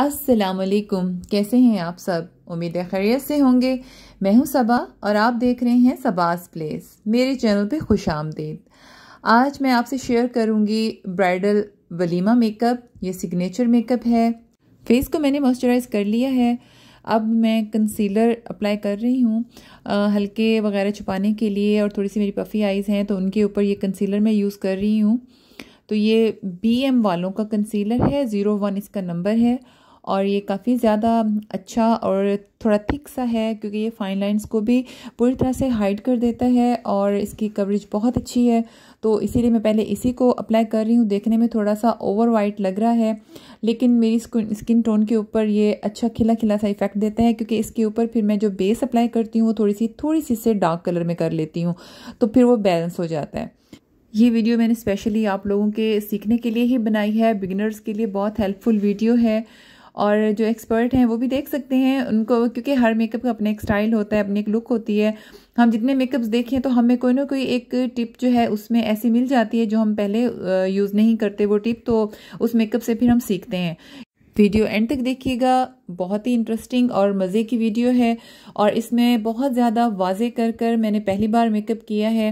अस्सलाम वालेकुम कैसे हैं आप सब उम्मीद है खैरियत से होंगे मैं हूं सबा और आप देख रहे हैं सबास प्लेस मेरे चैनल पे खुश आमदीद आज मैं आपसे शेयर करूंगी ब्राइडल वलीमा मेकअप ये सिग्नेचर मेकअप है फेस को मैंने मॉइस्चराइज़ कर लिया है अब मैं कंसीलर अप्लाई कर रही हूँ हल्के वगैरह छुपाने के लिए और थोड़ी सी मेरी पफ़ी आइज़ हैं तो उनके ऊपर ये कंसीलर मैं यूज़ कर रही हूँ तो ये बी एम वालों का कंसीलर है ज़ीरो वन इसका नंबर है और ये काफ़ी ज़्यादा अच्छा और थोड़ा थिक सा है क्योंकि ये फाइन लाइंस को भी पूरी तरह से हाइड कर देता है और इसकी कवरेज बहुत अच्छी है तो इसीलिए मैं पहले इसी को अप्लाई कर रही हूँ देखने में थोड़ा सा ओवर वाइट लग रहा है लेकिन मेरी स्किन टोन के ऊपर ये अच्छा खिला खिला सा इफेक्ट देता है क्योंकि इसके ऊपर फिर मैं जो बेस अप्लाई करती हूँ वो थोड़ी सी थोड़ी सी से डार्क कलर में कर लेती हूँ तो फिर वो बैलेंस हो जाता है ये वीडियो मैंने स्पेशली आप लोगों के सीखने के लिए ही बनाई है बिगिनर्स के लिए बहुत हेल्पफुल वीडियो है और जो एक्सपर्ट हैं वो भी देख सकते हैं उनको क्योंकि हर मेकअप का अपना एक स्टाइल होता है अपनी एक लुक होती है हम जितने मेकअप्स देखें तो हमें कोई ना कोई एक टिप जो है उसमें ऐसी मिल जाती है जो हम पहले यूज़ नहीं करते वो टिप तो उस मेकअप से फिर हम सीखते हैं वीडियो एंड तक देखिएगा बहुत ही इंटरेस्टिंग और मज़े की वीडियो है और इसमें बहुत ज़्यादा वाजे कर कर मैंने पहली बार मेकअप किया है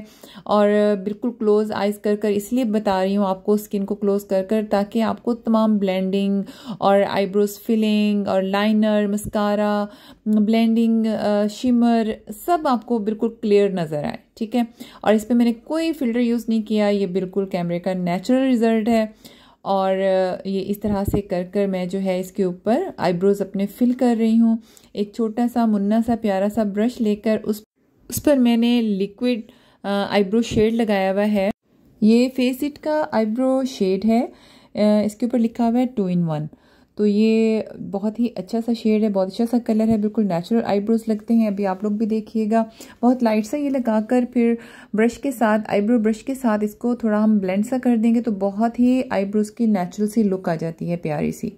और बिल्कुल क्लोज़ आइज कर कर इसलिए बता रही हूँ आपको स्किन को क्लोज़ कर कर ताकि आपको तमाम ब्लेंडिंग और आईब्रोज फिलिंग और लाइनर मस्कारा ब्लेंडिंग शिमर सब आपको बिल्कुल क्लियर नज़र आए ठीक है और इस पर मैंने कोई फ़िल्टर यूज़ नहीं किया ये बिल्कुल कैमरे का नेचुरल रिज़ल्ट है और ये इस तरह से कर कर मैं जो है इसके ऊपर आईब्रोज़ अपने फिल कर रही हूँ एक छोटा सा मुन्ना सा प्यारा सा ब्रश लेकर उस उस पर मैंने लिक्विड आईब्रो शेड लगाया हुआ है ये फेस इट का आईब्रो शेड है इसके ऊपर लिखा हुआ है टू इन वन तो ये बहुत ही अच्छा सा शेड है बहुत अच्छा सा कलर है बिल्कुल नेचुरल आईब्रोज लगते हैं अभी आप लोग भी देखिएगा बहुत लाइट सा ये लगाकर फिर ब्रश के साथ आईब्रो ब्रश के साथ इसको थोड़ा हम ब्लेंड सा कर देंगे तो बहुत ही आईब्रोज की नेचुरल सी लुक आ जाती है प्यारी सी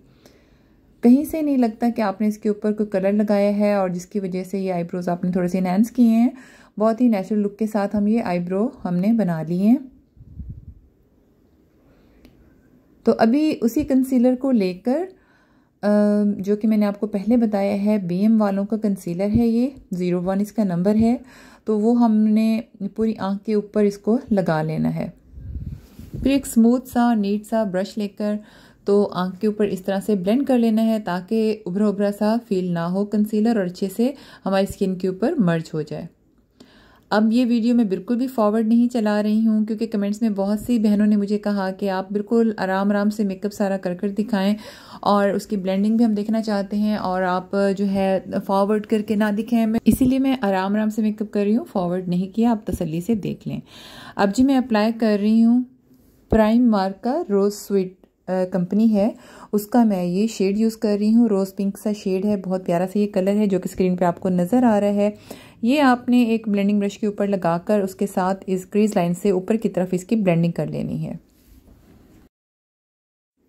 कहीं से नहीं लगता कि आपने इसके ऊपर कोई कलर लगाया है और जिसकी वजह से ये आईब्रोज आपने थोड़े से इनहेंस किए हैं बहुत ही नेचुरल लुक के साथ हम ये आईब्रो हमने बना लिए हैं तो अभी उसी कंसीलर को लेकर जो कि मैंने आपको पहले बताया है बीएम वालों का कंसीलर है ये ज़ीरो वन इसका नंबर है तो वो हमने पूरी आंख के ऊपर इसको लगा लेना है फिर एक स्मूथ सा नीट सा ब्रश लेकर तो आंख के ऊपर इस तरह से ब्लेंड कर लेना है ताकि उभरा उभरा सा फील ना हो कंसीलर और अच्छे से हमारी स्किन के ऊपर मर्ज हो जाए अब ये वीडियो मैं बिल्कुल भी फॉरवर्ड नहीं चला रही हूँ क्योंकि कमेंट्स में बहुत सी बहनों ने मुझे कहा कि आप बिल्कुल आराम आराम से मेकअप सारा कर कर दिखाएं और उसकी ब्लेंडिंग भी हम देखना चाहते हैं और आप जो है फॉरवर्ड करके ना दिखें मैं इसीलिए मैं आराम आराम से मेकअप कर रही हूँ फॉरवर्ड नहीं किया आप तसली से देख लें अब जी मैं अप्लाई कर रही हूँ प्राइम मार्क का रोज़ स्वीट कंपनी है उसका मैं ये शेड यूज़ कर रही हूँ रोज़ पिंक सा शेड है बहुत प्यारा सा ये कलर है जो कि स्क्रीन पर आपको नज़र आ रहा है ये आपने एक ब्लेंडिंग ब्रश के ऊपर लगाकर उसके साथ इस क्रीज लाइन से ऊपर की तरफ इसकी ब्लेंडिंग कर लेनी है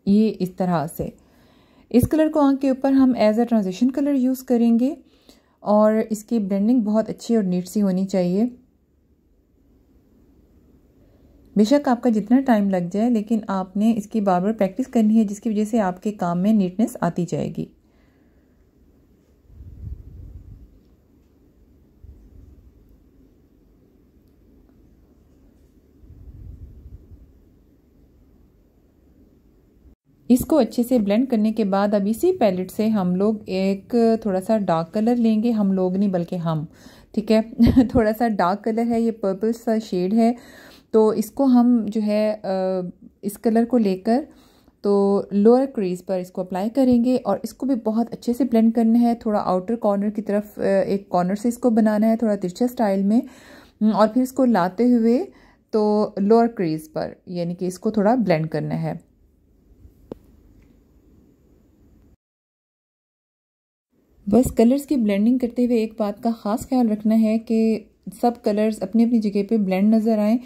ये इस तरह से इस कलर को आँख के ऊपर हम as a transition colour use करेंगे और इसकी ब्लेंडिंग बहुत अच्छी और नीट सी होनी चाहिए बेशक आपका जितना टाइम लग जाए लेकिन आपने इसकी बार बार प्रैक्टिस करनी है जिसकी वजह से आपके काम में नीटनेस आती जाएगी इसको अच्छे से ब्लेंड करने के बाद अब इसी पैलेट से हम लोग एक थोड़ा सा डार्क कलर लेंगे हम लोग नहीं बल्कि हम ठीक है थोड़ा सा डार्क कलर है ये पर्पल सा शेड है तो इसको हम जो है इस कलर को लेकर तो लोअर क्रीज पर इसको अप्लाई करेंगे और इसको भी बहुत अच्छे से ब्लेंड करना है थोड़ा आउटर कॉर्नर की तरफ एक कॉर्नर से इसको बनाना है थोड़ा तिरछा स्टाइल में हम्म, और फिर इसको लाते हुए तो लोअर क्रीज पर यानी कि इसको थोड़ा ब्लेंड करना है बस कलर्स की ब्लेंडिंग करते हुए एक बात का ख़ास ख्याल रखना है कि सब कलर्स अपनी अपनी जगह पे ब्लेंड नज़र आएँ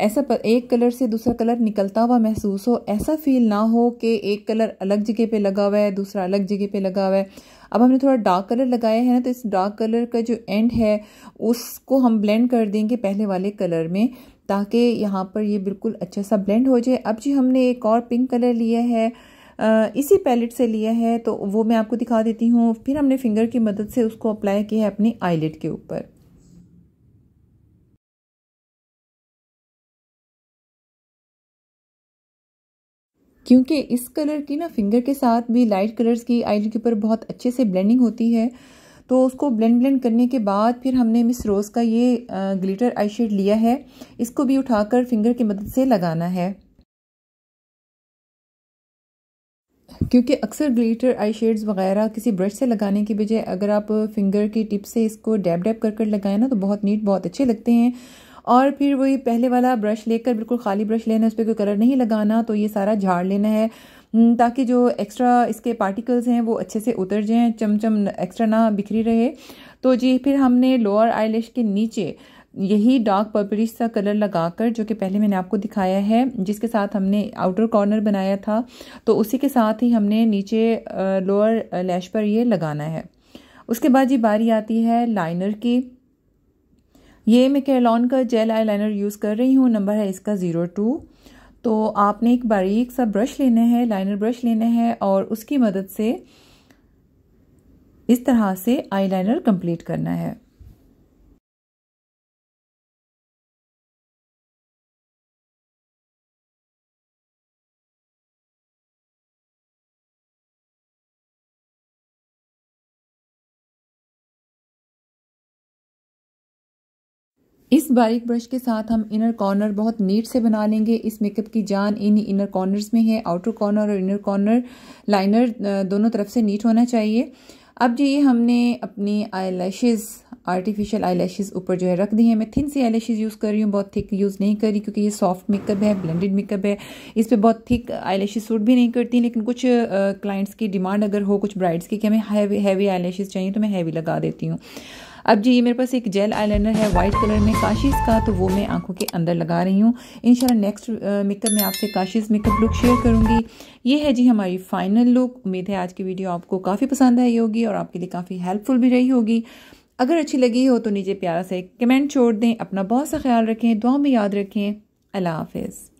ऐसा पर एक कलर से दूसरा कलर निकलता हुआ महसूस हो ऐसा फील ना हो कि एक कलर अलग जगह पे लगा हुआ है दूसरा अलग जगह पे लगा हुआ है अब हमने थोड़ा डार्क कलर लगाया है ना तो इस डार्क कलर का जो एंड है उसको हम ब्लेंड कर देंगे पहले वाले कलर में ताकि यहाँ पर ये बिल्कुल अच्छा सा ब्लेंड हो जाए अब जी हमने एक और पिंक कलर लिया है इसी पैलेट से लिया है तो वो मैं आपको दिखा देती हूँ फिर हमने फिंगर की मदद से उसको अप्लाई किया है अपनी आईलेट के ऊपर क्योंकि इस कलर की ना फिंगर के साथ भी लाइट कलर्स की आईलेट के ऊपर बहुत अच्छे से ब्लेंडिंग होती है तो उसको ब्लेंड ब्लेंड करने के बाद फिर हमने मिस रोज़ का ये ग्लिटर आई शेड लिया है इसको भी उठाकर फिंगर की मदद से लगाना है क्योंकि अक्सर ग्लीटर आई शेड्स वगैरह किसी ब्रश से लगाने की बजाय अगर आप फिंगर की टिप से इसको डैब डैब कर कर लगाएं ना तो बहुत नीट बहुत अच्छे लगते हैं और फिर वही पहले वाला ब्रश लेकर बिल्कुल खाली ब्रश लेना उस पर कोई कलर नहीं लगाना तो ये सारा झाड़ लेना है ताकि जो एक्स्ट्रा इसके पार्टिकल्स हैं वो अच्छे से उतर जाएं चमचम एक्स्ट्रा ना बिखरी रहे तो जी फिर हमने लोअर आईलेश के नीचे यही डार्क पर्पलिश सा कलर लगाकर जो कि पहले मैंने आपको दिखाया है जिसके साथ हमने आउटर कॉर्नर बनाया था तो उसी के साथ ही हमने नीचे लोअर लैश पर ये लगाना है उसके बाद ये बारी आती है लाइनर की ये मैं कैलॉन का जेल आई लाइनर यूज़ कर रही हूँ नंबर है इसका ज़ीरो टू तो आपने एक बारीक सा ब्रश लेना है लाइनर ब्रश लेना है और उसकी मदद से इस तरह से आईलाइनर कंप्लीट करना है इस बारीक ब्रश के साथ हम इनर कॉर्नर बहुत नीट से बना लेंगे इस मेकअप की जान इन इनर कॉर्नर्स में है आउटर कॉर्नर और इनर कॉर्नर लाइनर दोनों तरफ से नीट होना चाहिए अब जी हमने अपनी आई आर्टिफिशियल आईलैशेस ऊपर जो है रख दी हैं मैं थिन सी आईलैशेस यूज़ कर रही हूँ बहुत थिक यूज़ नहीं कर रही क्योंकि ये सॉफ्ट मेकअप है ब्लेंडेड मेकअप है इस पर बहुत थिक आईलैशेस सूट भी नहीं करती लेकिन कुछ क्लाइंट्स की डिमांड अगर हो कुछ ब्राइड्स की कि हमें हैवी आई आईलैशेस चाहिए तो मैं हैवी लगा देती हूँ अब जी ये मेरे पास एक जेल आईलाइनर है वाइट कलर में काशिश का तो वो मैं आंखों के अंदर लगा रही हूँ इंशाल्लाह नेक्स्ट मेकअप में आपसे काशिश मेकअप लुक शेयर करूँगी ये है जी हमारी फाइनल लुक उम्मीद है आज की वीडियो आपको काफ़ी पसंद आई होगी और आपके लिए काफ़ी हेल्पफुल भी रही होगी अगर अच्छी लगी हो तो नीचे प्यारा से कमेंट छोड़ दें अपना बहुत सा ख्याल रखें दुआ में याद रखें अल्लाह हाफिज़